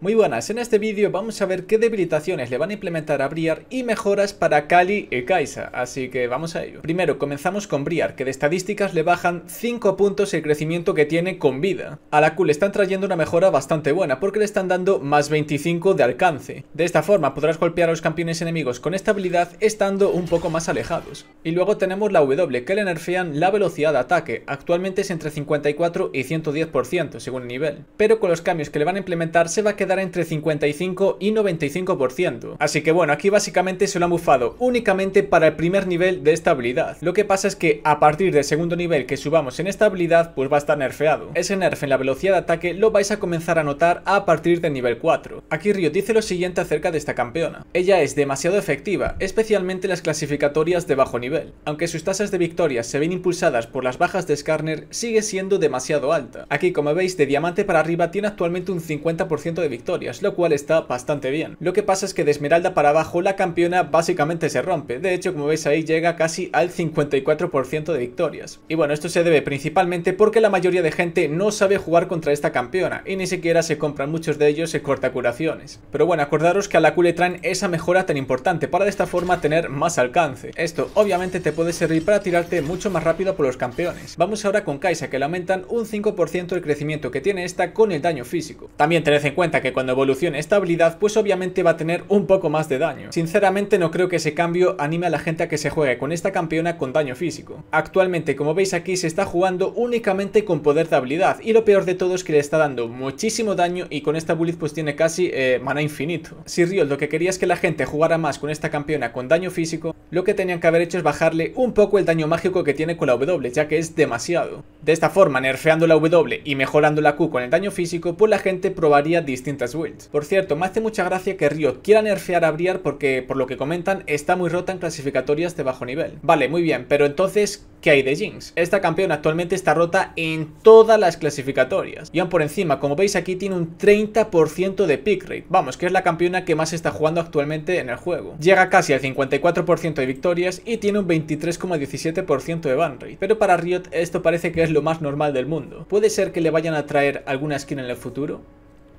Muy buenas, en este vídeo vamos a ver qué debilitaciones le van a implementar a Briar y mejoras para Kali y Kaisa, así que vamos a ello. Primero comenzamos con Briar, que de estadísticas le bajan 5 puntos el crecimiento que tiene con vida. A la Q le están trayendo una mejora bastante buena, porque le están dando más 25 de alcance. De esta forma podrás golpear a los campeones enemigos con esta habilidad estando un poco más alejados. Y luego tenemos la W, que le nerfean la velocidad de ataque, actualmente es entre 54 y 110% según el nivel. Pero con los cambios que le van a implementar se va a quedar dar entre 55 y 95%. Así que bueno, aquí básicamente se lo han bufado únicamente para el primer nivel de esta habilidad. Lo que pasa es que a partir del segundo nivel que subamos en esta habilidad, pues va a estar nerfeado. Ese nerf en la velocidad de ataque lo vais a comenzar a notar a partir del nivel 4. Aquí Ryo dice lo siguiente acerca de esta campeona. Ella es demasiado efectiva, especialmente en las clasificatorias de bajo nivel. Aunque sus tasas de victorias se ven impulsadas por las bajas de Skarner, sigue siendo demasiado alta. Aquí como veis de diamante para arriba tiene actualmente un 50% de victoria victorias, lo cual está bastante bien. Lo que pasa es que de Esmeralda para abajo la campeona básicamente se rompe, de hecho como veis ahí llega casi al 54% de victorias. Y bueno, esto se debe principalmente porque la mayoría de gente no sabe jugar contra esta campeona y ni siquiera se compran muchos de ellos en curaciones. Pero bueno, acordaros que a la Q traen esa mejora tan importante para de esta forma tener más alcance. Esto obviamente te puede servir para tirarte mucho más rápido por los campeones. Vamos ahora con Kaisa que le aumentan un 5% el crecimiento que tiene esta con el daño físico. También tened en cuenta que cuando evolucione esta habilidad pues obviamente va a tener un poco más de daño. Sinceramente no creo que ese cambio anime a la gente a que se juegue con esta campeona con daño físico. Actualmente como veis aquí se está jugando únicamente con poder de habilidad y lo peor de todo es que le está dando muchísimo daño y con esta bullet pues tiene casi eh, mana infinito. Si Riol lo que quería es que la gente jugara más con esta campeona con daño físico, lo que tenían que haber hecho es bajarle un poco el daño mágico que tiene con la W, ya que es demasiado. De esta forma, nerfeando la W y mejorando la Q con el daño físico, pues la gente probaría distintas builds. Por cierto, me hace mucha gracia que Riot quiera nerfear a Briar porque, por lo que comentan, está muy rota en clasificatorias de bajo nivel. Vale, muy bien, pero entonces, ¿qué hay de Jinx? Esta campeona actualmente está rota en todas las clasificatorias. Y aún por encima, como veis aquí, tiene un 30% de pick rate. Vamos, que es la campeona que más está jugando actualmente en el juego. Llega casi al 54% victorias y tiene un 23,17% de ban Pero para Riot esto parece que es lo más normal del mundo. ¿Puede ser que le vayan a traer alguna skin en el futuro?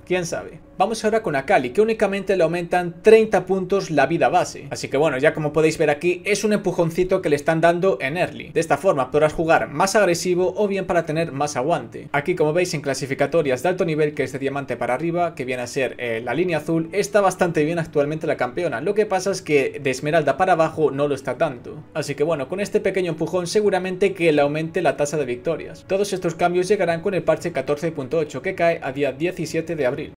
quién sabe. Vamos ahora con Akali, que únicamente le aumentan 30 puntos la vida base. Así que bueno, ya como podéis ver aquí, es un empujoncito que le están dando en early. De esta forma podrás jugar más agresivo o bien para tener más aguante. Aquí como veis en clasificatorias de alto nivel, que es de diamante para arriba, que viene a ser eh, la línea azul, está bastante bien actualmente la campeona. Lo que pasa es que de esmeralda para abajo no lo está tanto. Así que bueno, con este pequeño empujón seguramente que le aumente la tasa de victorias. Todos estos cambios llegarán con el parche 14.8 que cae a día 17 de abril